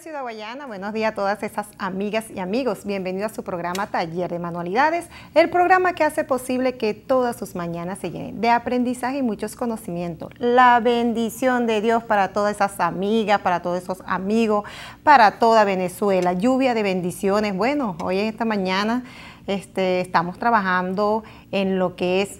Ciudad Guayana. Buenos días a todas esas amigas y amigos. Bienvenidos a su programa Taller de Manualidades, el programa que hace posible que todas sus mañanas se llenen de aprendizaje y muchos conocimientos. La bendición de Dios para todas esas amigas, para todos esos amigos, para toda Venezuela. Lluvia de bendiciones. Bueno, hoy en esta mañana este, estamos trabajando en lo que es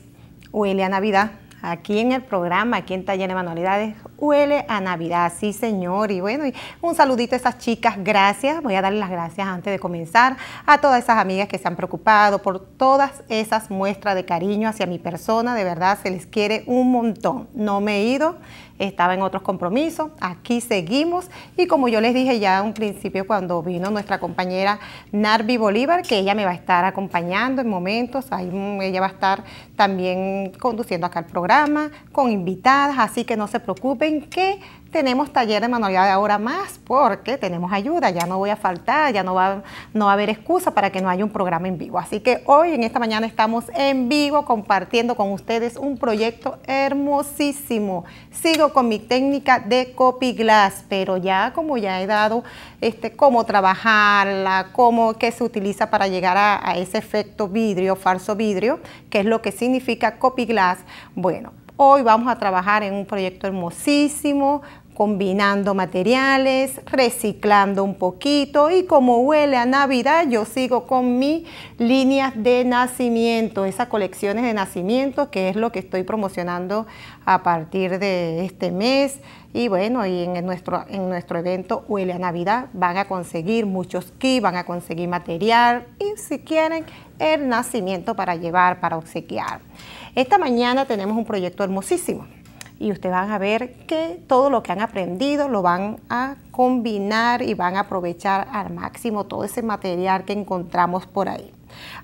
Huele a Navidad. Aquí en el programa, aquí en Taller de Manualidades, huele a Navidad, sí señor. Y bueno, y un saludito a esas chicas, gracias. Voy a darles las gracias antes de comenzar a todas esas amigas que se han preocupado por todas esas muestras de cariño hacia mi persona. De verdad, se les quiere un montón. No me he ido, estaba en otros compromisos, aquí seguimos. Y como yo les dije ya un principio cuando vino nuestra compañera Narvi Bolívar, que ella me va a estar acompañando en momentos, ahí mm, ella va a estar también conduciendo acá el programa, con invitadas, así que no se preocupen en que tenemos taller de manualidad ahora más porque tenemos ayuda, ya no voy a faltar, ya no va, no a haber excusa para que no haya un programa en vivo. Así que hoy en esta mañana estamos en vivo compartiendo con ustedes un proyecto hermosísimo. Sigo con mi técnica de copy glass, pero ya como ya he dado este, cómo trabajarla, cómo que se utiliza para llegar a, a ese efecto vidrio, falso vidrio, que es lo que significa copy glass, bueno, Hoy vamos a trabajar en un proyecto hermosísimo, combinando materiales, reciclando un poquito y como huele a Navidad, yo sigo con mis líneas de nacimiento, esas colecciones de nacimiento que es lo que estoy promocionando a partir de este mes. Y bueno, en nuestro, en nuestro evento Huele a Navidad van a conseguir muchos kits, van a conseguir material y si quieren el nacimiento para llevar, para obsequiar. Esta mañana tenemos un proyecto hermosísimo y ustedes van a ver que todo lo que han aprendido lo van a combinar y van a aprovechar al máximo todo ese material que encontramos por ahí.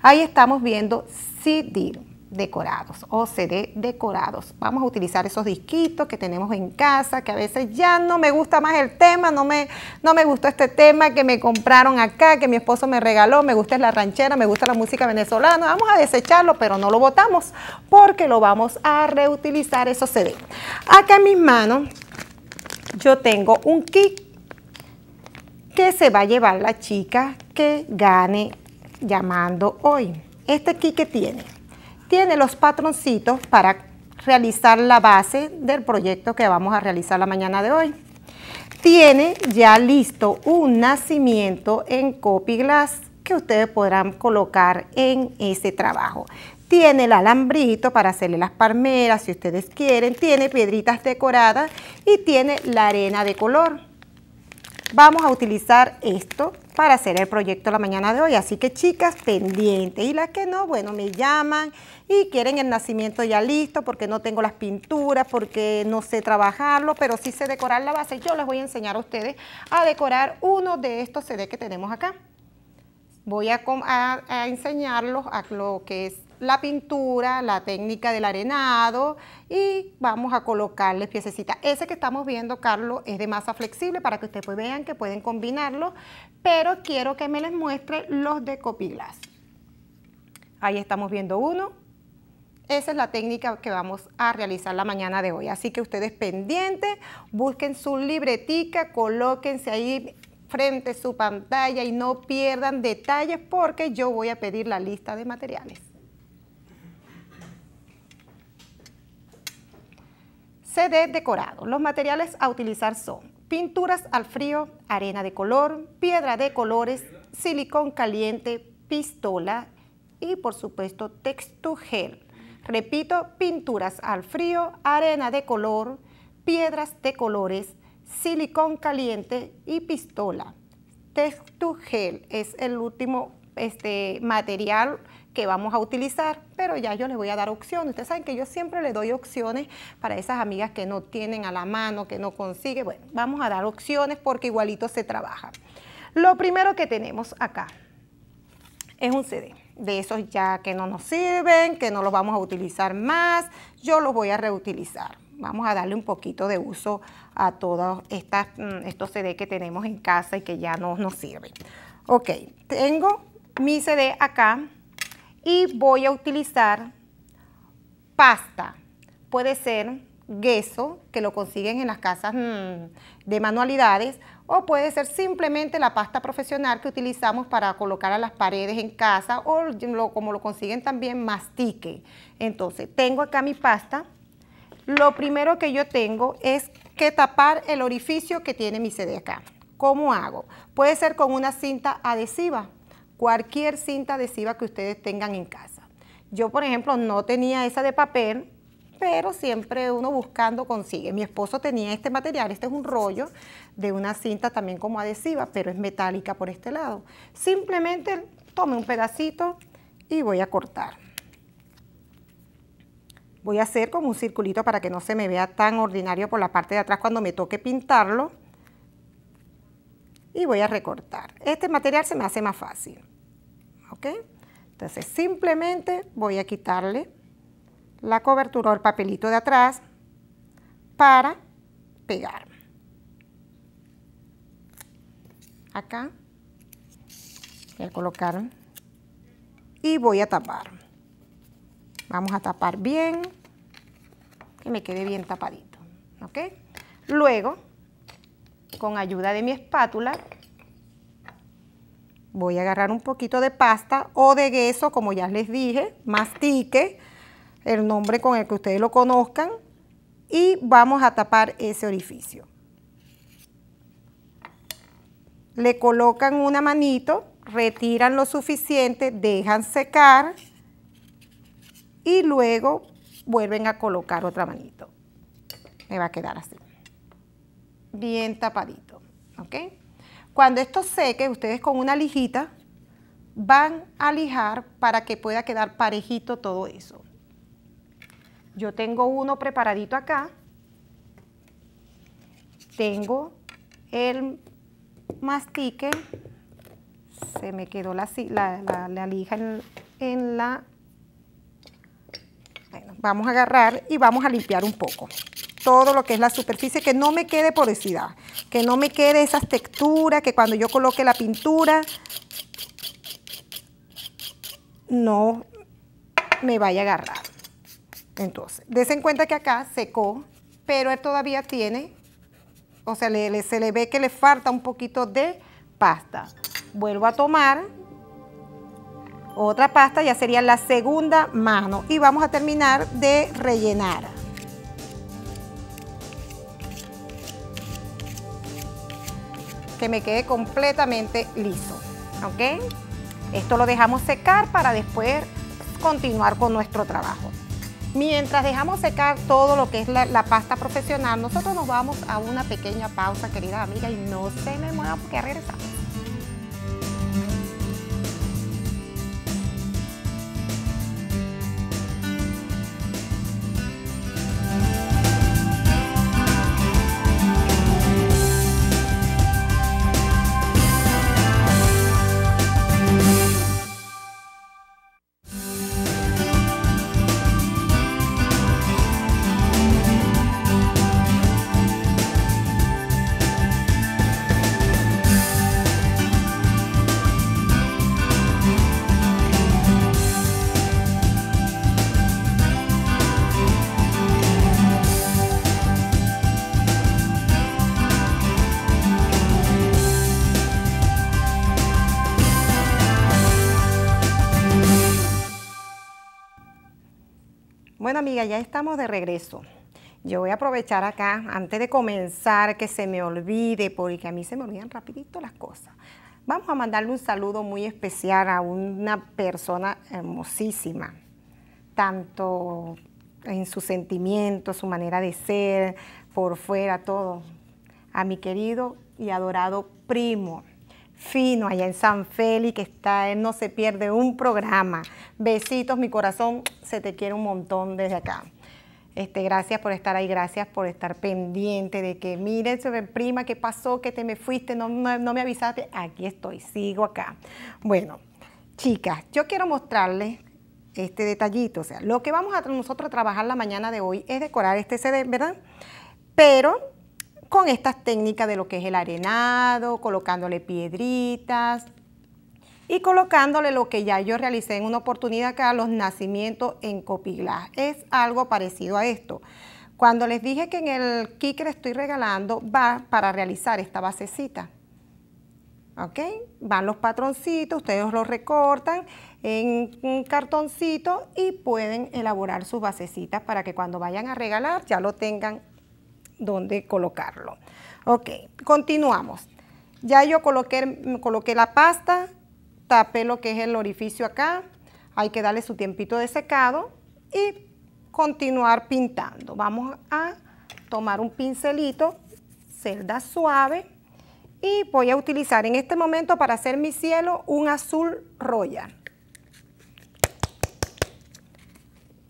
Ahí estamos viendo CD decorados o CD decorados. Vamos a utilizar esos disquitos que tenemos en casa, que a veces ya no me gusta más el tema, no me, no me gustó este tema que me compraron acá, que mi esposo me regaló, me gusta la ranchera, me gusta la música venezolana, vamos a desecharlo, pero no lo botamos porque lo vamos a reutilizar, eso CD. Acá en mis manos yo tengo un kit que se va a llevar la chica que gane llamando hoy. Este kit que tiene tiene los patroncitos para realizar la base del proyecto que vamos a realizar la mañana de hoy. Tiene ya listo un nacimiento en glass que ustedes podrán colocar en ese trabajo. Tiene el alambrito para hacerle las palmeras si ustedes quieren, tiene piedritas decoradas y tiene la arena de color. Vamos a utilizar esto para hacer el proyecto la mañana de hoy. Así que chicas, pendientes. Y las que no, bueno, me llaman y quieren el nacimiento ya listo porque no tengo las pinturas, porque no sé trabajarlo, pero sí sé decorar la base. Yo les voy a enseñar a ustedes a decorar uno de estos CD que tenemos acá. Voy a, a, enseñarlos a lo que es la pintura, la técnica del arenado y vamos a colocarles piececitas. Ese que estamos viendo, Carlos, es de masa flexible para que ustedes pues vean que pueden combinarlo pero quiero que me les muestre los de copilas. Ahí estamos viendo uno. Esa es la técnica que vamos a realizar la mañana de hoy. Así que ustedes pendientes, busquen su libretica, colóquense ahí frente a su pantalla y no pierdan detalles porque yo voy a pedir la lista de materiales. CD decorado. Los materiales a utilizar son pinturas al frío, arena de color, piedra de colores, silicón caliente, pistola y por supuesto gel. Repito, pinturas al frío, arena de color, piedras de colores, silicón caliente y pistola. gel es el último este, material que vamos a utilizar, pero ya yo les voy a dar opciones. Ustedes saben que yo siempre le doy opciones para esas amigas que no tienen a la mano, que no consiguen. Bueno, vamos a dar opciones porque igualito se trabaja. Lo primero que tenemos acá es un CD. De esos ya que no nos sirven, que no los vamos a utilizar más, yo los voy a reutilizar. Vamos a darle un poquito de uso a todos estas, mm, estos CD que tenemos en casa y que ya no nos sirven. Ok, tengo mi CD acá y voy a utilizar pasta. Puede ser gueso, que lo consiguen en las casas mm, de manualidades, o puede ser simplemente la pasta profesional que utilizamos para colocar a las paredes en casa, o como lo consiguen también, mastique. Entonces, tengo acá mi pasta. Lo primero que yo tengo es que tapar el orificio que tiene mi CD acá. ¿Cómo hago? Puede ser con una cinta adhesiva, cualquier cinta adhesiva que ustedes tengan en casa. Yo, por ejemplo, no tenía esa de papel, pero siempre uno buscando consigue. Mi esposo tenía este material, este es un rollo de una cinta también como adhesiva, pero es metálica por este lado. Simplemente tome un pedacito y voy a cortar. Voy a hacer como un circulito para que no se me vea tan ordinario por la parte de atrás cuando me toque pintarlo y voy a recortar. Este material se me hace más fácil. ¿Ok? Entonces simplemente voy a quitarle la cobertura o el papelito de atrás para pegar. Acá voy a colocar y voy a tapar. Vamos a tapar bien, que me quede bien tapadito. ¿Ok? Luego con ayuda de mi espátula, voy a agarrar un poquito de pasta o de gueso, como ya les dije, mastique, el nombre con el que ustedes lo conozcan, y vamos a tapar ese orificio. Le colocan una manito, retiran lo suficiente, dejan secar y luego vuelven a colocar otra manito. Me va a quedar así bien tapadito, ¿ok? Cuando esto seque, ustedes con una lijita van a lijar para que pueda quedar parejito todo eso. Yo tengo uno preparadito acá. Tengo el mastique. Se me quedó la, la, lija en, en la... Bueno, vamos a agarrar y vamos a limpiar un poco todo lo que es la superficie, que no me quede porosidad, que no me quede esas texturas, que cuando yo coloque la pintura no me vaya a agarrar. Entonces, en cuenta que acá secó, pero él todavía tiene, o sea, se le ve que le falta un poquito de pasta. Vuelvo a tomar otra pasta, ya sería la segunda mano, y vamos a terminar de rellenar. me quede completamente liso. ¿Ok? Esto lo dejamos secar para después continuar con nuestro trabajo. Mientras dejamos secar todo lo que es la, la pasta profesional, nosotros nos vamos a una pequeña pausa, querida amiga, y no se me mueva porque regresamos. ya estamos de regreso. Yo voy a aprovechar acá, antes de comenzar, que se me olvide, porque a mí se me olvidan rapidito las cosas. Vamos a mandarle un saludo muy especial a una persona hermosísima, tanto en su sentimiento, su manera de ser, por fuera, todo. A mi querido y adorado primo, fino allá en San Félix, que está él No se pierde un programa. Besitos, mi corazón, se te quiere un montón desde acá. Este, gracias por estar ahí, gracias por estar pendiente de que, miren, prima, ¿qué pasó? ¿Que te me fuiste? No, no, no me avisaste. Aquí estoy, sigo acá. Bueno, chicas, yo quiero mostrarles este detallito. O sea, lo que vamos a nosotros a trabajar la mañana de hoy es decorar este CD, ¿verdad? Pero con estas técnicas de lo que es el arenado, colocándole piedritas y colocándole lo que ya yo realicé en una oportunidad acá, los nacimientos en copiglas. Es algo parecido a esto. Cuando les dije que en el kit que les estoy regalando va para realizar esta basecita. ¿Ok? Van los patroncitos, ustedes los recortan en un cartoncito y pueden elaborar sus basecitas para que cuando vayan a regalar ya lo tengan donde colocarlo. Ok, continuamos. Ya yo coloqué, coloqué la pasta, tapé lo que es el orificio acá, hay que darle su tiempito de secado y continuar pintando. Vamos a tomar un pincelito, celda suave, y voy a utilizar en este momento para hacer mi cielo un azul royal.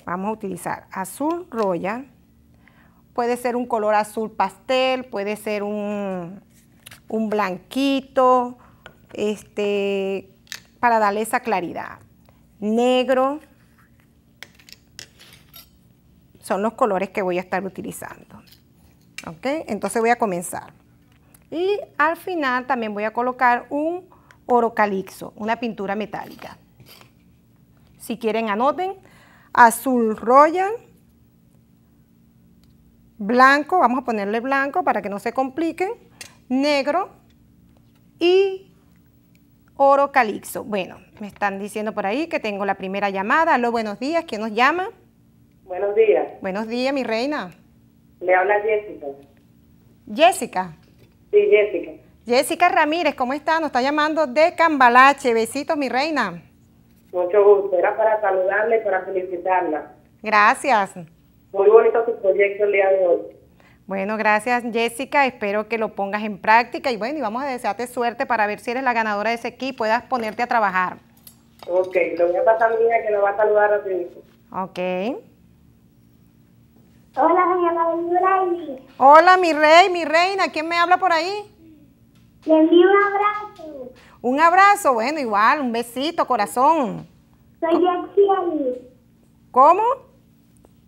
Vamos a utilizar azul royal Puede ser un color azul pastel, puede ser un, blanquito, este, para darle esa claridad. Negro son los colores que voy a estar utilizando. ¿Ok? Entonces voy a comenzar. Y al final también voy a colocar un calixo, una pintura metálica. Si quieren anoten, azul royal, blanco, vamos a ponerle blanco para que no se compliquen, negro y oro calixo. Bueno, me están diciendo por ahí que tengo la primera llamada. Aló, buenos días, ¿quién nos llama? Buenos días. Buenos días, mi reina. Le habla Jessica. Jessica. Sí, Jessica. Jessica Ramírez, ¿cómo está? Nos está llamando de Cambalache. Besito, mi reina. Mucho gusto. Era para saludarle y para felicitarla. Gracias muy bonito tu proyecto el día de hoy. Bueno, gracias Jessica, espero que lo pongas en práctica y bueno, y vamos a desearte suerte para ver si eres la ganadora de ese equipo y puedas ponerte a trabajar. Ok, lo voy a pasar mi hija que nos va a saludar a ti Ok. Hola, señora Hola, mi rey, mi reina, ¿quién me habla por ahí? Le envío un abrazo. Un abrazo, bueno, igual, un besito, corazón. Soy ¿Cómo? ¿Cómo?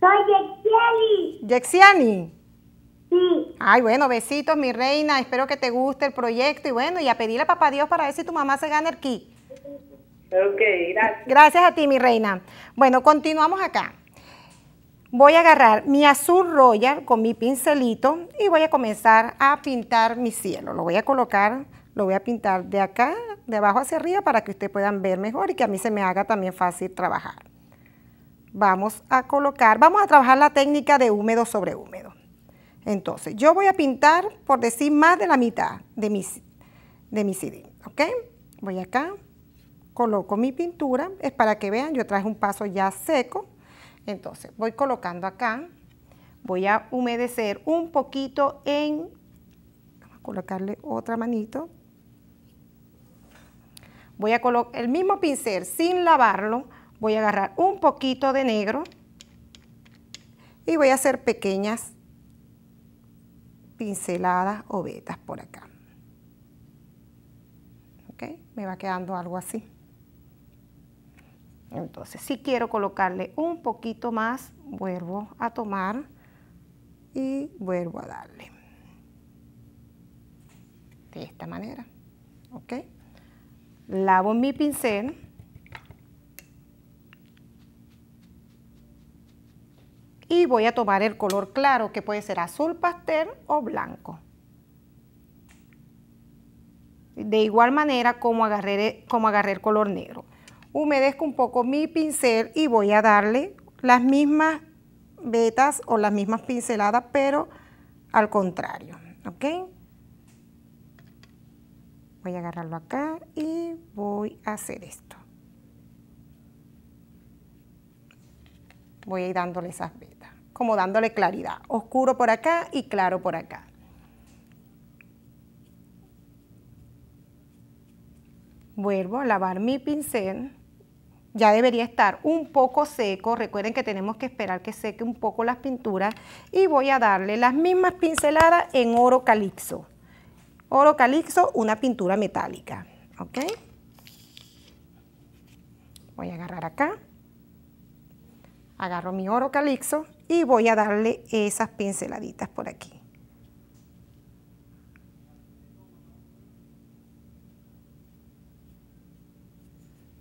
¡Ay, Yexiani. Yexiani. Sí. Ay, bueno, besitos, mi reina. Espero que te guste el proyecto y bueno, y a pedirle a papá Dios para ver si tu mamá se gana el kit. Ok, gracias. Gracias a ti, mi reina. Bueno, continuamos acá. Voy a agarrar mi azul royal con mi pincelito y voy a comenzar a pintar mi cielo. Lo voy a colocar, lo voy a pintar de acá, de abajo hacia arriba para que ustedes puedan ver mejor y que a mí se me haga también fácil trabajar vamos a colocar, vamos a trabajar la técnica de húmedo sobre húmedo. Entonces, yo voy a pintar, por decir, más de la mitad de mi, de CD, ¿ok? Voy acá, coloco mi pintura, es para que vean, yo traje un paso ya seco, entonces voy colocando acá, voy a humedecer un poquito en, vamos a colocarle otra manito, voy a colocar el mismo pincel sin lavarlo, voy a agarrar un poquito de negro y voy a hacer pequeñas pinceladas o vetas por acá. ¿Ok? Me va quedando algo así. Entonces, si quiero colocarle un poquito más, vuelvo a tomar y vuelvo a darle. De esta manera. ¿Ok? Lavo mi pincel y voy a tomar el color claro que puede ser azul pastel o blanco. De igual manera como agarré, como agarré el color negro. Humedezco un poco mi pincel y voy a darle las mismas vetas o las mismas pinceladas, pero al contrario, ¿ok? Voy a agarrarlo acá y voy a hacer esto. Voy a ir dándole esas vetas como dándole claridad, oscuro por acá y claro por acá. Vuelvo a lavar mi pincel. Ya debería estar un poco seco. Recuerden que tenemos que esperar que seque un poco las pinturas. Y voy a darle las mismas pinceladas en oro calixo. Oro calixo, una pintura metálica. ¿Ok? Voy a agarrar acá. Agarro mi oro calixo y voy a darle esas pinceladitas por aquí.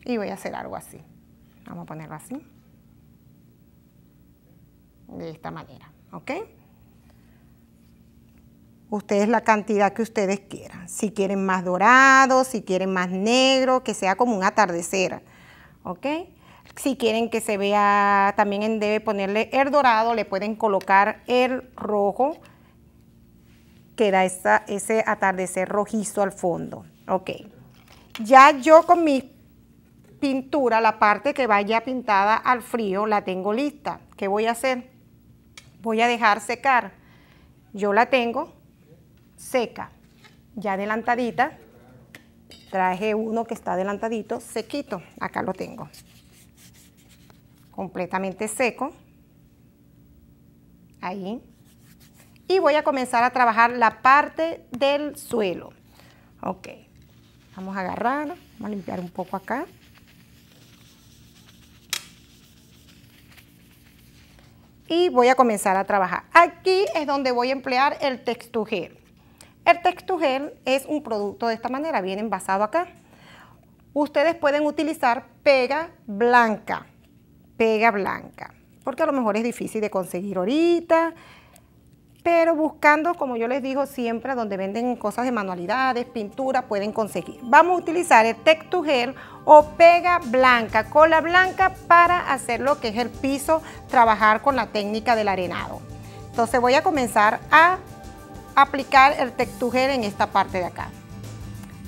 Y voy a hacer algo así. Vamos a ponerlo así. De esta manera, ¿ok? Ustedes la cantidad que ustedes quieran. Si quieren más dorado, si quieren más negro, que sea como un atardecer, ¿ok? Si quieren que se vea, también debe ponerle el dorado, le pueden colocar el rojo, que da ese atardecer rojizo al fondo. Ok. Ya yo con mi pintura, la parte que vaya pintada al frío, la tengo lista. ¿Qué voy a hacer? Voy a dejar secar. Yo la tengo seca, ya adelantadita. Traje uno que está adelantadito, sequito. Acá lo tengo completamente seco. Ahí. Y voy a comenzar a trabajar la parte del suelo. Ok. Vamos a agarrar, vamos a limpiar un poco acá. Y voy a comenzar a trabajar. Aquí es donde voy a emplear el textugel. El textugel es un producto de esta manera, bien envasado acá. Ustedes pueden utilizar pega blanca pega blanca, porque a lo mejor es difícil de conseguir ahorita, pero buscando, como yo les digo siempre, donde venden cosas de manualidades, pintura, pueden conseguir. Vamos a utilizar el Tech Gel o pega blanca, cola blanca para hacer lo que es el piso, trabajar con la técnica del arenado. Entonces voy a comenzar a aplicar el Tech en esta parte de acá.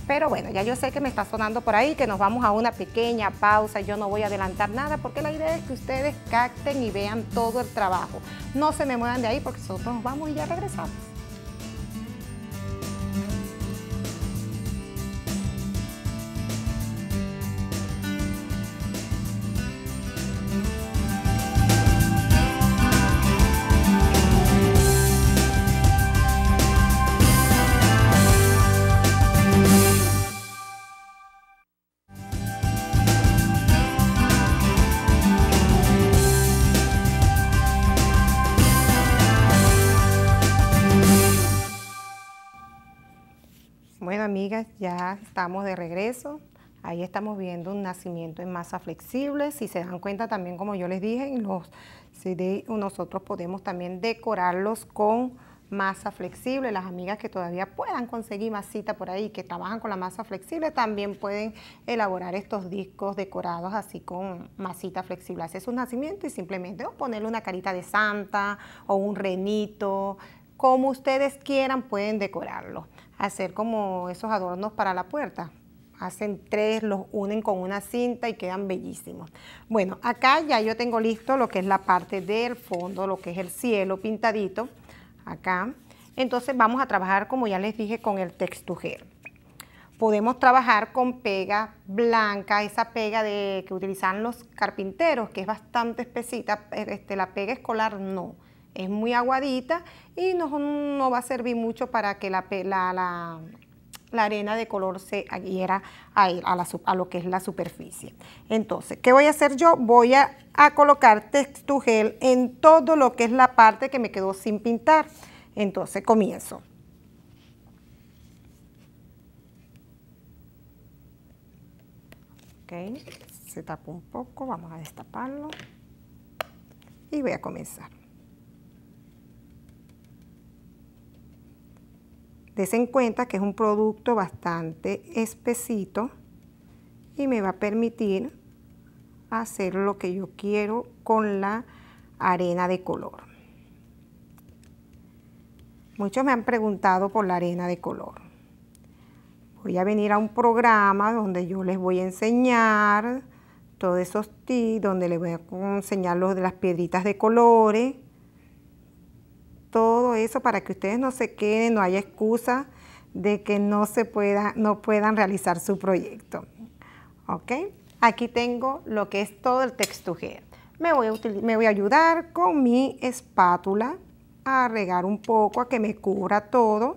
Pero bueno, ya yo sé que me está sonando por ahí, que nos vamos a una pequeña pausa. Yo no voy a adelantar nada porque la idea es que ustedes capten y vean todo el trabajo. No se me muevan de ahí porque nosotros nos vamos y ya regresamos. amigas, ya estamos de regreso. Ahí estamos viendo un nacimiento en masa flexible. Si se dan cuenta también, como yo les dije, nosotros podemos también decorarlos con masa flexible. Las amigas que todavía puedan conseguir masita por ahí, que trabajan con la masa flexible, también pueden elaborar estos discos decorados así con masita flexible. Hacer su nacimiento y simplemente oh, ponerle una carita de santa o un renito, como ustedes quieran pueden decorarlo hacer como esos adornos para la puerta. Hacen tres, los unen con una cinta y quedan bellísimos. Bueno, acá ya yo tengo listo lo que es la parte del fondo, lo que es el cielo pintadito, acá. Entonces vamos a trabajar, como ya les dije, con el textujero. Podemos trabajar con pega blanca, esa pega de, que utilizan los carpinteros, que es bastante espesita, este, la pega escolar no es muy aguadita y no, va a servir mucho para que la, la, arena de color se adhiera a, a, lo que es la superficie. Entonces, ¿qué voy a hacer yo? Voy a, a colocar Gel en todo lo que es la parte que me quedó sin pintar. Entonces, comienzo. Ok, se tapó un poco, vamos a destaparlo y voy a comenzar. Desen cuenta que es un producto bastante espesito y me va a permitir hacer lo que yo quiero con la arena de color. Muchos me han preguntado por la arena de color. Voy a venir a un programa donde yo les voy a enseñar todos esos tips, donde les voy a enseñar los de las piedritas de colores, todo eso para que ustedes no se queden, no haya excusa de que no se pueda, no puedan realizar su proyecto. ¿Ok? Aquí tengo lo que es todo el textuje Me voy, a me voy a ayudar con mi espátula a regar un poco, a que me cubra todo.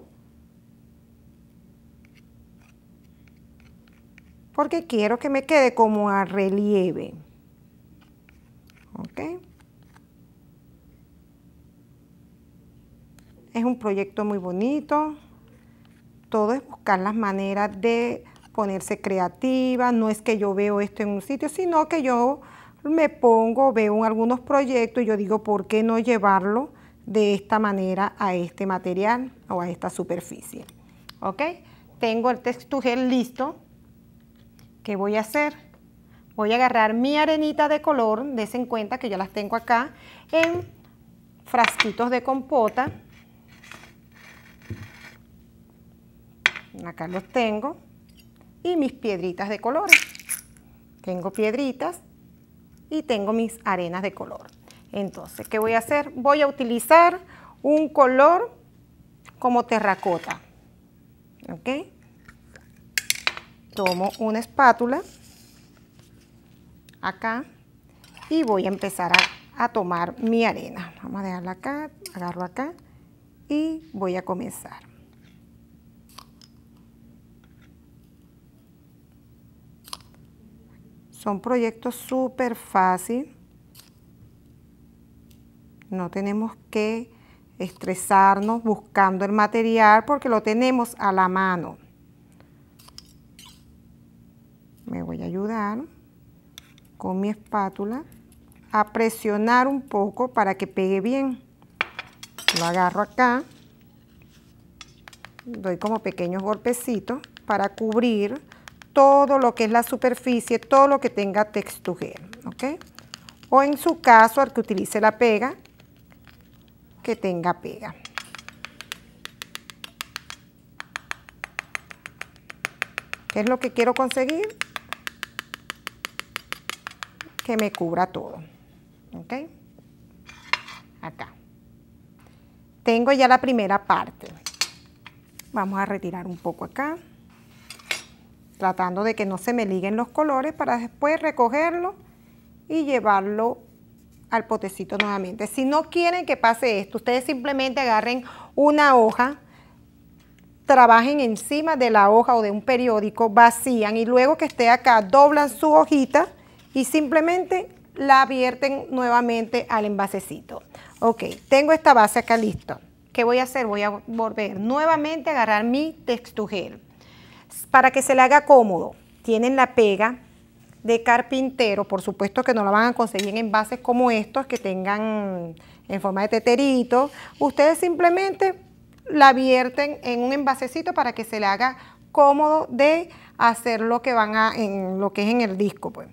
Porque quiero que me quede como a relieve. ¿Ok? Es un proyecto muy bonito. Todo es buscar las maneras de ponerse creativa. No es que yo veo esto en un sitio, sino que yo me pongo, veo algunos proyectos y yo digo, ¿por qué no llevarlo de esta manera a este material o a esta superficie? ¿Ok? Tengo el textugel listo. ¿Qué voy a hacer? Voy a agarrar mi arenita de color, de en cuenta que yo las tengo acá, en frasquitos de compota acá los tengo, y mis piedritas de colores. Tengo piedritas y tengo mis arenas de color. Entonces, ¿qué voy a hacer? Voy a utilizar un color como terracota. ¿Ok? Tomo una espátula acá y voy a empezar a, a tomar mi arena. Vamos a dejarla acá, agarro acá y voy a comenzar. Son proyectos súper fácil. No tenemos que estresarnos buscando el material porque lo tenemos a la mano. Me voy a ayudar con mi espátula a presionar un poco para que pegue bien. Lo agarro acá, doy como pequeños golpecitos para cubrir todo lo que es la superficie, todo lo que tenga textura, ¿ok? O en su caso, al que utilice la pega, que tenga pega. ¿Qué es lo que quiero conseguir? Que me cubra todo, ¿ok? Acá. Tengo ya la primera parte. Vamos a retirar un poco acá tratando de que no se me liguen los colores para después recogerlo y llevarlo al potecito nuevamente. Si no quieren que pase esto, ustedes simplemente agarren una hoja, trabajen encima de la hoja o de un periódico, vacían y luego que esté acá doblan su hojita y simplemente la vierten nuevamente al envasecito. Ok, tengo esta base acá listo. ¿Qué voy a hacer? Voy a volver nuevamente a agarrar mi textugel para que se le haga cómodo, tienen la pega de carpintero, por supuesto que no la van a conseguir en envases como estos que tengan en forma de teterito, ustedes simplemente la vierten en un envasecito para que se le haga cómodo de hacer lo que van a, en lo que es en el disco. Pues.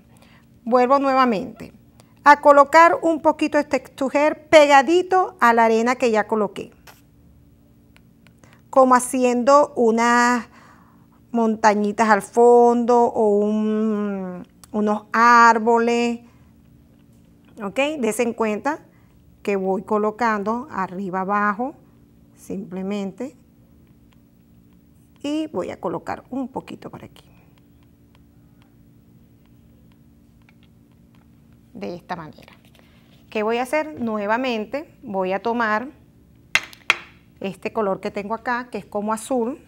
Vuelvo nuevamente a colocar un poquito de este textuger pegadito a la arena que ya coloqué, como haciendo una montañitas al fondo o un, unos árboles. ¿Ok? Dese en cuenta que voy colocando arriba abajo, simplemente. Y voy a colocar un poquito por aquí. De esta manera. ¿Qué voy a hacer? Nuevamente voy a tomar este color que tengo acá, que es como azul,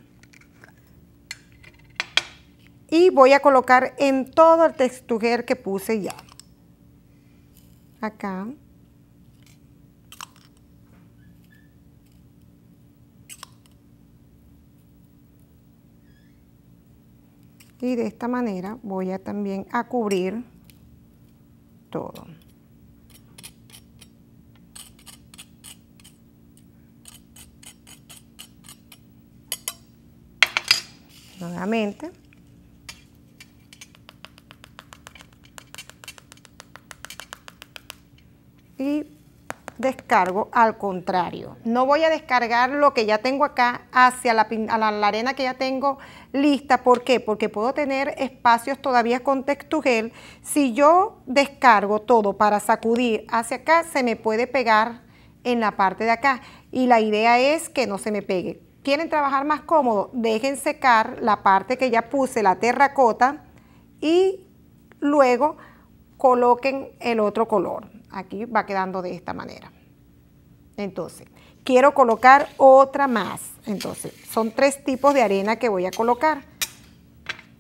y voy a colocar en todo el textujer que puse ya. Acá. Y de esta manera voy a también a cubrir todo. Nuevamente. y descargo al contrario. No voy a descargar lo que ya tengo acá hacia la, arena que ya tengo lista. ¿Por qué? Porque puedo tener espacios todavía con textugel. Si yo descargo todo para sacudir hacia acá, se me puede pegar en la parte de acá. Y la idea es que no se me pegue. ¿Quieren trabajar más cómodo? Dejen secar la parte que ya puse, la terracota, y luego coloquen el otro color. Aquí va quedando de esta manera. Entonces, quiero colocar otra más. Entonces, son tres tipos de arena que voy a colocar.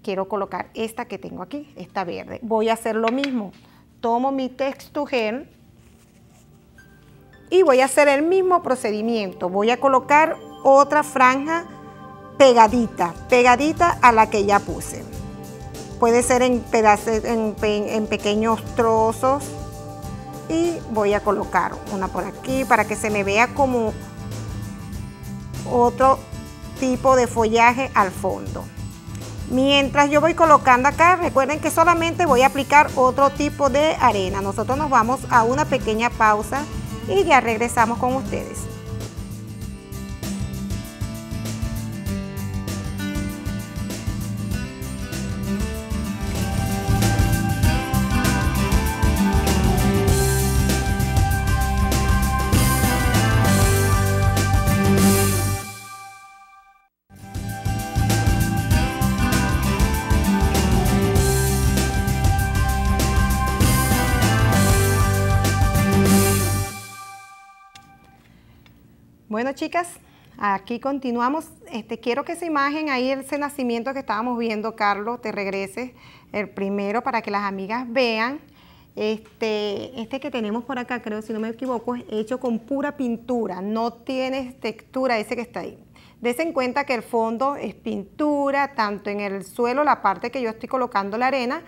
Quiero colocar esta que tengo aquí, esta verde. Voy a hacer lo mismo. Tomo mi gel y voy a hacer el mismo procedimiento. Voy a colocar otra franja pegadita, pegadita a la que ya puse. Puede ser en, pedaces, en pequeños trozos y voy a colocar una por aquí para que se me vea como otro tipo de follaje al fondo. Mientras yo voy colocando acá, recuerden que solamente voy a aplicar otro tipo de arena. Nosotros nos vamos a una pequeña pausa y ya regresamos con ustedes. Bueno, chicas, aquí continuamos. Este, quiero que esa imagen ahí, ese nacimiento que estábamos viendo, Carlos, te regreses el primero para que las amigas vean. Este, este que tenemos por acá, creo, si no me equivoco, es hecho con pura pintura, no tiene textura ese que está ahí. Dese en cuenta que el fondo es pintura, tanto en el suelo, la parte que yo estoy colocando la arena,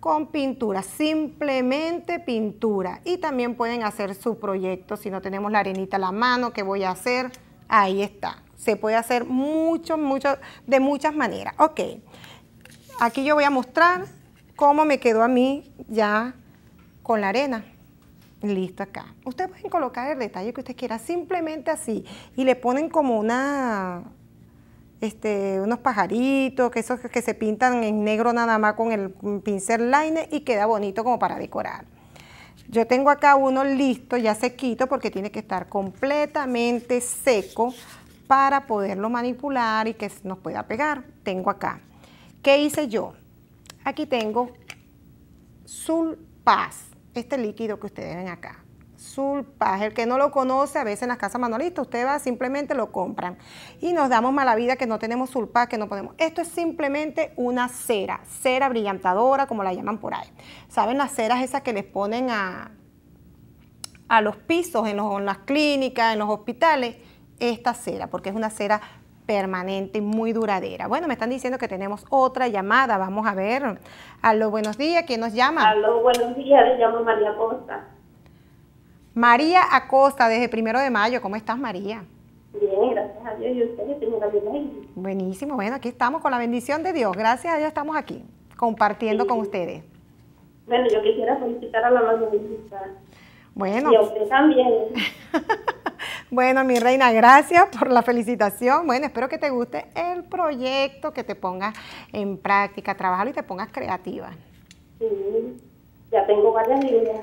con pintura, simplemente pintura. Y también pueden hacer su proyecto, si no tenemos la arenita a la mano, ¿qué voy a hacer? Ahí está. Se puede hacer mucho, mucho, de muchas maneras. Ok, aquí yo voy a mostrar cómo me quedó a mí ya con la arena. Listo acá. Ustedes pueden colocar el detalle que usted quiera, simplemente así. Y le ponen como una este, unos pajaritos, que esos que se pintan en negro nada más con el pincel liner y queda bonito como para decorar. Yo tengo acá uno listo, ya sequito, porque tiene que estar completamente seco para poderlo manipular y que nos pueda pegar. Tengo acá. ¿Qué hice yo? Aquí tengo Paz, este líquido que ustedes ven acá. Sulpa, El que no lo conoce, a veces en las casas manualistas, usted va, simplemente lo compran. Y nos damos mala vida que no tenemos sulpa que no podemos. Esto es simplemente una cera, cera brillantadora, como la llaman por ahí. ¿Saben las ceras esas que les ponen a, a los pisos, en, los, las clínicas, en los hospitales? Esta cera, porque es una cera permanente y muy duradera. Bueno, me están diciendo que tenemos otra llamada. Vamos a ver. Aló, buenos días. ¿Quién nos llama? Aló, buenos días. Le llamo María Costa. María Acosta, desde primero de mayo, ¿cómo estás María? Bien, gracias a Dios y ustedes, señora Buenísimo, bueno, aquí estamos con la bendición de Dios, gracias a Dios estamos aquí compartiendo con ustedes. Bueno, yo quisiera felicitar a la bonita. Bueno. Y a usted también. Bueno, mi reina, gracias por la felicitación. Bueno, espero que te guste el proyecto, que te pongas en práctica, trabajalo y te pongas creativa. Sí, ya tengo varias ideas.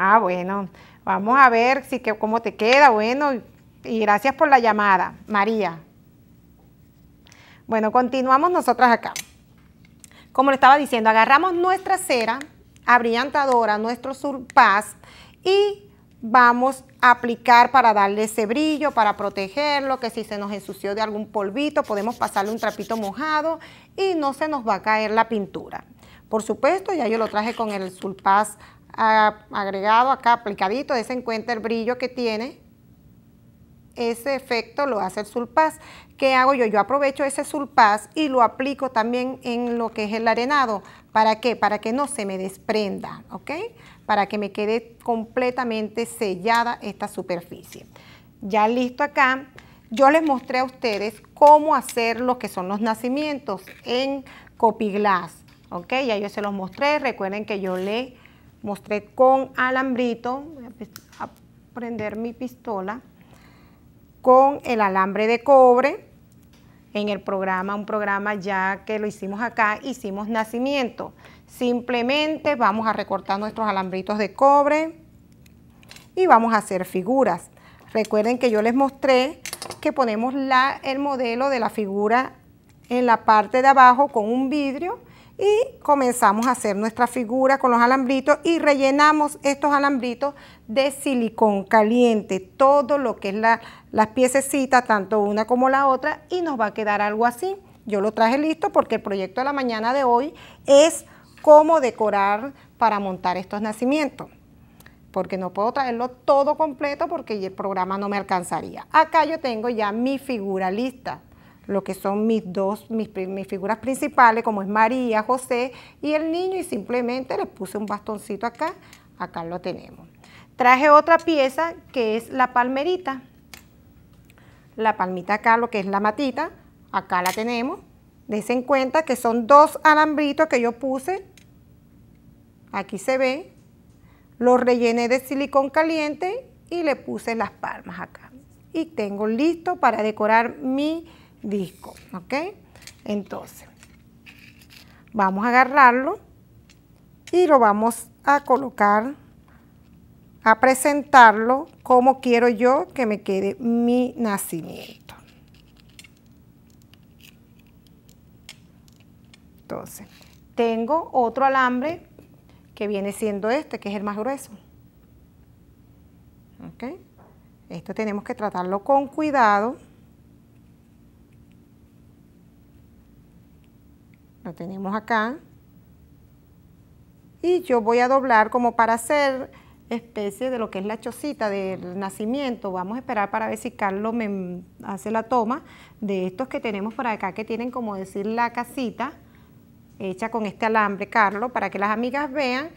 Ah, bueno, vamos a ver si que, cómo te queda, bueno, y, gracias por la llamada, María. Bueno, continuamos nosotras acá. Como le estaba diciendo, agarramos nuestra cera abrillantadora, nuestro surpaz y vamos a aplicar para darle ese brillo, para protegerlo, que si se nos ensució de algún polvito, podemos pasarle un trapito mojado y no se nos va a caer la pintura. Por supuesto, ya yo lo traje con el surpaz agregado acá, aplicadito, ese encuentra el brillo que tiene, ese efecto lo hace el sulpaz. ¿Qué hago yo? Yo aprovecho ese sulpaz y lo aplico también en lo que es el arenado. ¿Para qué? Para que no se me desprenda, ¿ok? Para que me quede completamente sellada esta superficie. Ya listo acá. Yo les mostré a ustedes cómo hacer lo que son los nacimientos en copiglass, ¿ok? Ya yo se los mostré. Recuerden que yo le mostré con alambrito, voy a prender mi pistola, con el alambre de cobre. En el programa, un programa ya que lo hicimos acá, hicimos nacimiento. Simplemente vamos a recortar nuestros alambritos de cobre y vamos a hacer figuras. Recuerden que yo les mostré que ponemos la, el modelo de la figura en la parte de abajo con un vidrio y comenzamos a hacer nuestra figura con los alambritos y rellenamos estos alambritos de silicón caliente, todo lo que es las piececitas, tanto una como la otra, y nos va a quedar algo así. Yo lo traje listo porque el proyecto de la mañana de hoy es cómo decorar para montar estos nacimientos porque no puedo traerlo todo completo porque el programa no me alcanzaría. Acá yo tengo ya mi figura lista lo que son mis dos, mis, mis, figuras principales, como es María, José y el niño, y simplemente le puse un bastoncito acá, acá lo tenemos. Traje otra pieza que es la palmerita, la palmita acá, lo que es la matita, acá la tenemos. Dese en cuenta que son dos alambritos que yo puse, aquí se ve, lo rellené de silicón caliente y le puse las palmas acá. Y tengo listo para decorar mi disco, ¿ok? Entonces, vamos a agarrarlo y lo vamos a colocar, a presentarlo como quiero yo que me quede mi nacimiento. Entonces, tengo otro alambre que viene siendo este, que es el más grueso. ¿Ok? Esto tenemos que tratarlo con cuidado tenemos acá. Y yo voy a doblar como para hacer especie de lo que es la chocita del nacimiento. Vamos a esperar para ver si Carlos me hace la toma de estos que tenemos por acá, que tienen como decir la casita hecha con este alambre, Carlos, para que las amigas vean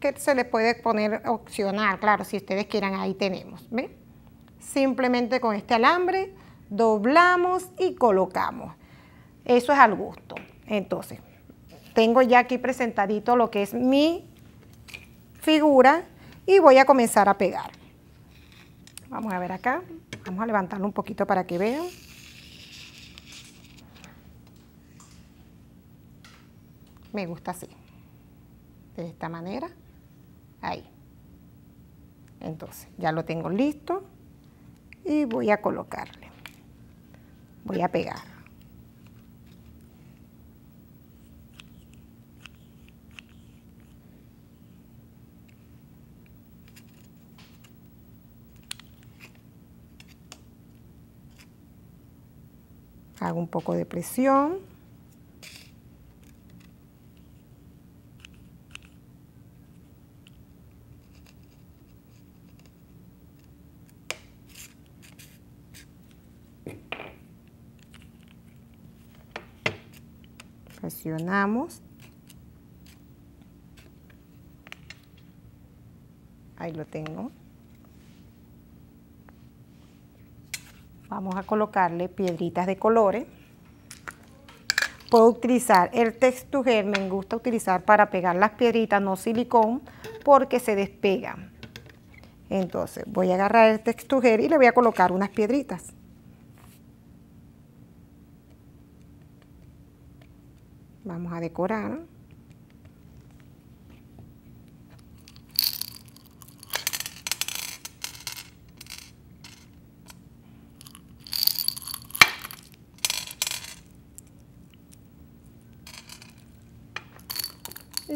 que se les puede poner opcional, claro, si ustedes quieran, ahí tenemos. Simplemente con este alambre doblamos y colocamos. Eso es al gusto. Entonces, tengo ya aquí presentadito lo que es mi figura y voy a comenzar a pegar. Vamos a ver acá, vamos a levantarlo un poquito para que vean. Me gusta así, de esta manera, ahí. Entonces, ya lo tengo listo y voy a colocarle, voy a pegar. hago un poco de presión. Presionamos. Ahí lo tengo. Vamos a colocarle piedritas de colores. Puedo utilizar el textugel, me gusta utilizar para pegar las piedritas, no silicón, porque se despegan. Entonces voy a agarrar el textugel y le voy a colocar unas piedritas. Vamos a decorar.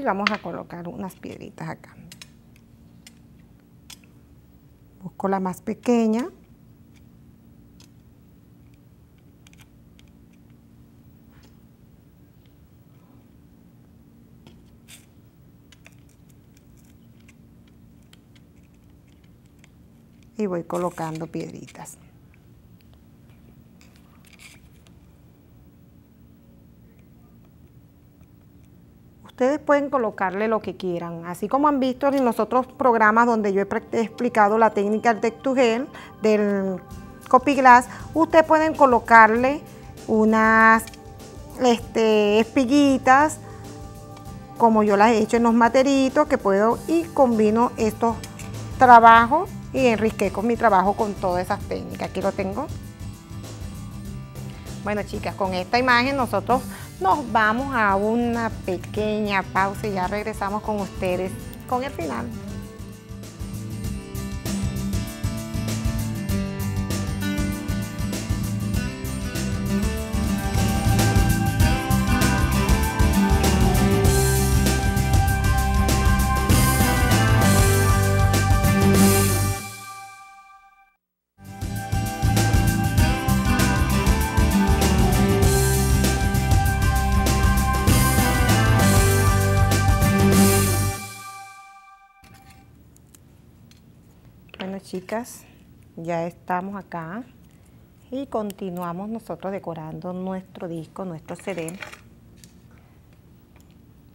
y vamos a colocar unas piedritas acá. Busco la más pequeña. y voy colocando piedritas. pueden colocarle lo que quieran. Así como han visto en los otros programas donde yo he explicado la técnica del text to gel, del copyglass, ustedes pueden colocarle unas este, espiguitas, como yo las he hecho en los materitos que puedo y combino estos trabajos y enriquezco mi trabajo con todas esas técnicas. Aquí lo tengo. Bueno chicas, con esta imagen nosotros nos vamos a una pequeña pausa y ya regresamos con ustedes con el final. ya estamos acá y continuamos nosotros decorando nuestro disco, nuestro CD,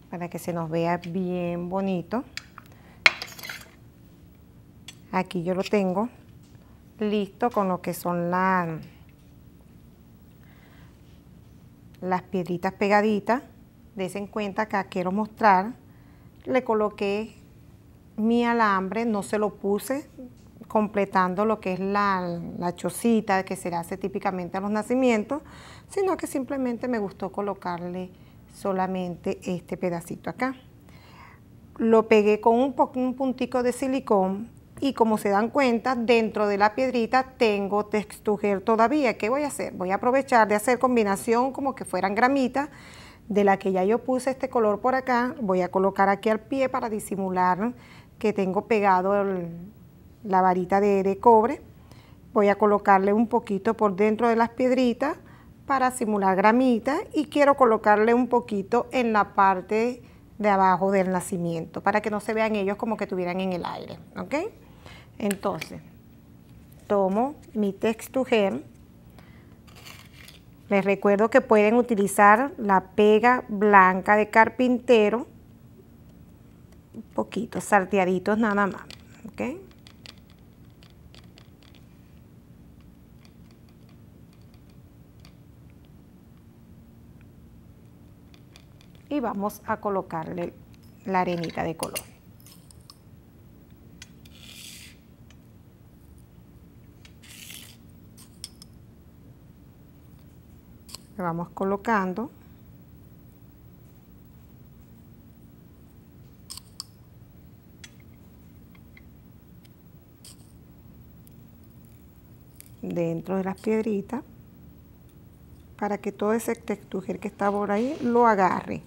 para que se nos vea bien bonito. Aquí yo lo tengo listo con lo que son las las piedritas pegaditas. Dese en cuenta que quiero mostrar, le coloqué mi alambre, no se lo puse completando lo que es la, la chocita que se hace típicamente a los nacimientos, sino que simplemente me gustó colocarle solamente este pedacito acá. Lo pegué con un, un puntico de silicón y como se dan cuenta, dentro de la piedrita tengo textujer todavía. ¿Qué voy a hacer? Voy a aprovechar de hacer combinación como que fueran gramitas, de la que ya yo puse este color por acá, voy a colocar aquí al pie para disimular que tengo pegado el, la varita de, de cobre. Voy a colocarle un poquito por dentro de las piedritas para simular gramita y quiero colocarle un poquito en la parte de abajo del nacimiento para que no se vean ellos como que estuvieran en el aire, ¿ok? Entonces, tomo mi gel. Les recuerdo que pueden utilizar la pega blanca de carpintero, un poquito, salteaditos nada más, ¿ok? y vamos a colocarle la arenita de color. vamos colocando. dentro de las piedritas para que todo ese textujer que está por ahí lo agarre.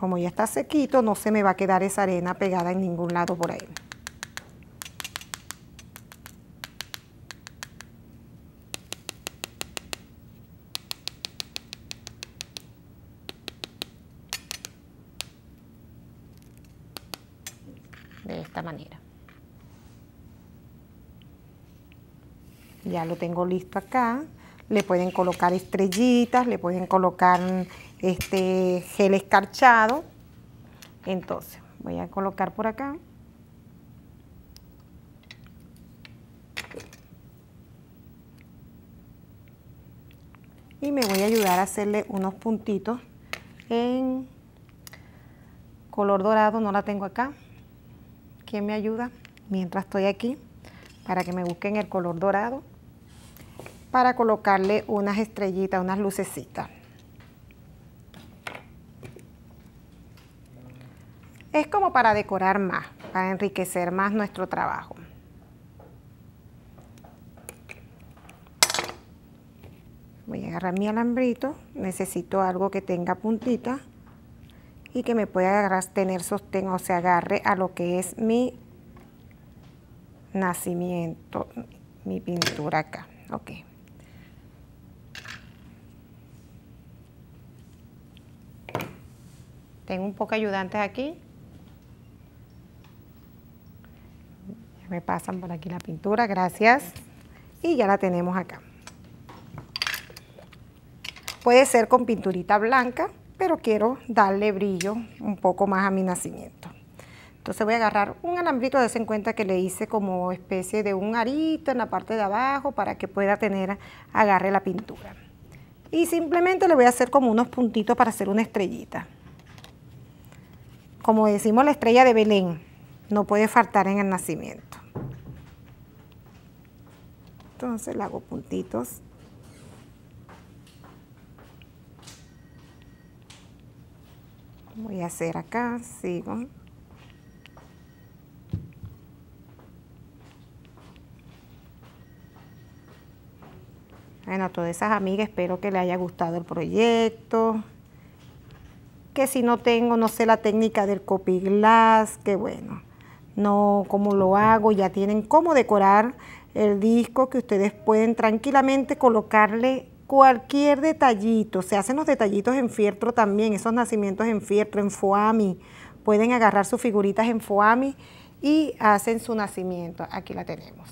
Como ya está sequito, no se me va a quedar esa arena pegada en ningún lado por ahí. de esta manera. Ya lo tengo listo acá. Le pueden colocar estrellitas, le pueden colocar este gel escarchado. Entonces, voy a colocar por acá. Y me voy a ayudar a hacerle unos puntitos en color dorado, no la tengo acá. ¿Quién me ayuda? Mientras estoy aquí, para que me busquen el color dorado, para colocarle unas estrellitas, unas lucecitas. Es como para decorar más, para enriquecer más nuestro trabajo. Voy a agarrar mi alambrito, necesito algo que tenga puntita y que me pueda agarrar, tener sostén o se agarre a lo que es mi nacimiento, mi pintura acá. Ok. Tengo un poco ayudantes aquí. Me pasan por aquí la pintura, gracias. Y ya la tenemos acá. Puede ser con pinturita blanca, pero quiero darle brillo un poco más a mi nacimiento. Entonces voy a agarrar un alambrito de cuenta que le hice como especie de un arito en la parte de abajo para que pueda tener agarre la pintura. Y simplemente le voy a hacer como unos puntitos para hacer una estrellita. Como decimos la estrella de Belén, no puede faltar en el nacimiento entonces le hago puntitos voy a hacer acá sigo Bueno, a todas esas amigas espero que les haya gustado el proyecto. Que si no tengo, no sé la técnica del copy glass, que bueno, no cómo lo hago, ya tienen cómo decorar el disco que ustedes pueden tranquilamente colocarle cualquier detallito. Se hacen los detallitos en fieltro también, esos nacimientos en fieltro, en foami. Pueden agarrar sus figuritas en foami y hacen su nacimiento. Aquí la tenemos.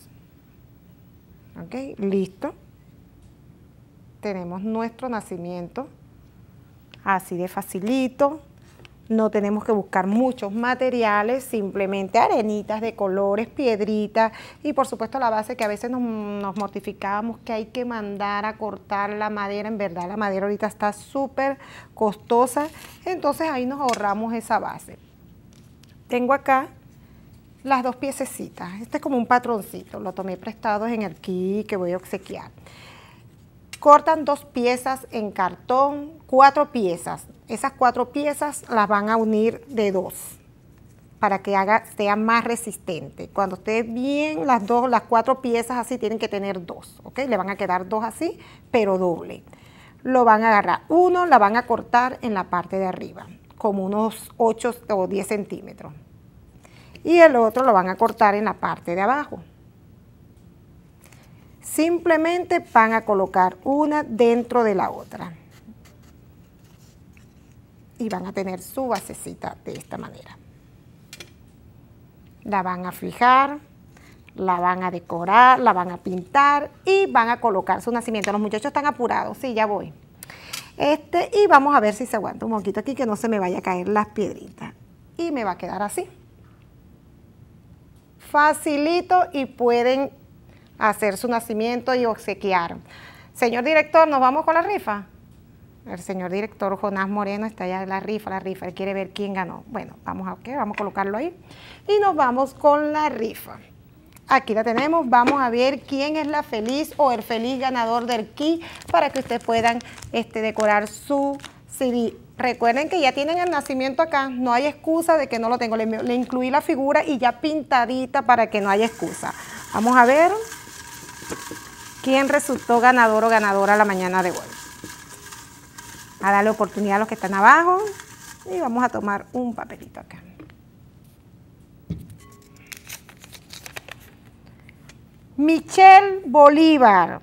¿Ok? Listo. Tenemos nuestro nacimiento. Así de facilito no tenemos que buscar muchos materiales, simplemente arenitas de colores, piedritas y por supuesto la base que a veces nos, nos que hay que mandar a cortar la madera, en verdad la madera ahorita está súper costosa, entonces ahí nos ahorramos esa base. Tengo acá las dos piececitas, este es como un patroncito, lo tomé prestado en el kit que voy a obsequiar cortan dos piezas en cartón, cuatro piezas. Esas cuatro piezas las van a unir de dos para que haga, sea más resistente. Cuando esté bien las dos, las cuatro piezas así tienen que tener dos, ¿ok? Le van a quedar dos así, pero doble. Lo van a agarrar uno, la van a cortar en la parte de arriba, como unos 8 o 10 centímetros. Y el otro lo van a cortar en la parte de abajo. Simplemente van a colocar una dentro de la otra. Y van a tener su basecita de esta manera. La van a fijar, la van a decorar, la van a pintar y van a colocar su nacimiento. Los muchachos están apurados, sí, ya voy. Este, y vamos a ver si se aguanta un poquito aquí que no se me vaya a caer las piedritas. Y me va a quedar así. Facilito y pueden hacer su nacimiento y obsequiar. Señor director, ¿nos vamos con la rifa? El señor director Jonás Moreno está allá en la rifa, la rifa, él quiere ver quién ganó. Bueno, vamos a, vamos a colocarlo ahí. Y nos vamos con la rifa. Aquí la tenemos, vamos a ver quién es la feliz o el feliz ganador del kit para que ustedes puedan este, decorar su CD. Recuerden que ya tienen el nacimiento acá, no hay excusa de que no lo tengo. le incluí la figura y ya pintadita para que no haya excusa. Vamos a ver. ¿Quién resultó ganador o ganadora la mañana de hoy? A darle oportunidad a los que están abajo y vamos a tomar un papelito acá. Michelle Bolívar.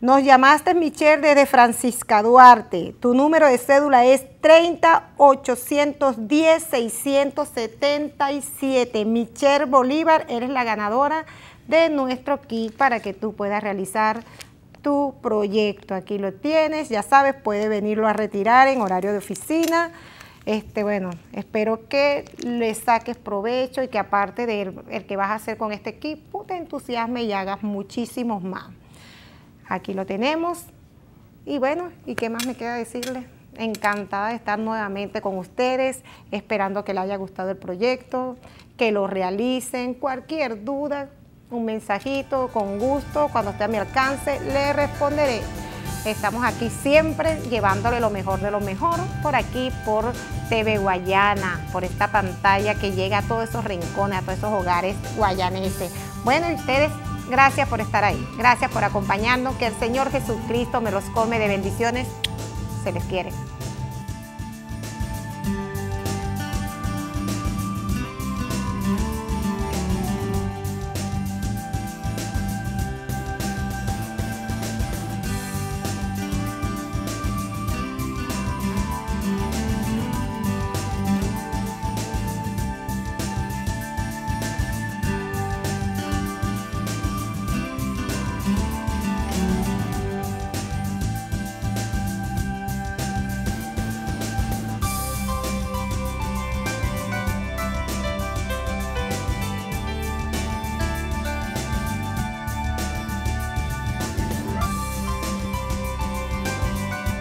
Nos llamaste Michelle desde Francisca Duarte. Tu número de cédula es 30810-677. Michelle Bolívar, eres la ganadora de nuestro kit para que tú puedas realizar tu proyecto. Aquí lo tienes, ya sabes, puede venirlo a retirar en horario de oficina. Este, bueno, espero que le saques provecho y que aparte de el que vas a hacer con este kit pues, te entusiasme y hagas muchísimos más. Aquí lo tenemos. Y bueno, ¿y qué más me queda decirles? Encantada de estar nuevamente con ustedes, esperando que les haya gustado el proyecto, que lo realicen. Cualquier duda, un mensajito, con gusto, cuando esté a mi alcance, le responderé. Estamos aquí siempre llevándole lo mejor de lo mejor por aquí, por TV Guayana, por esta pantalla que llega a todos esos rincones, a todos esos hogares guayaneses. Bueno, ustedes, gracias por estar ahí, gracias por acompañarnos, que el Señor Jesucristo me los come de bendiciones, se les quiere.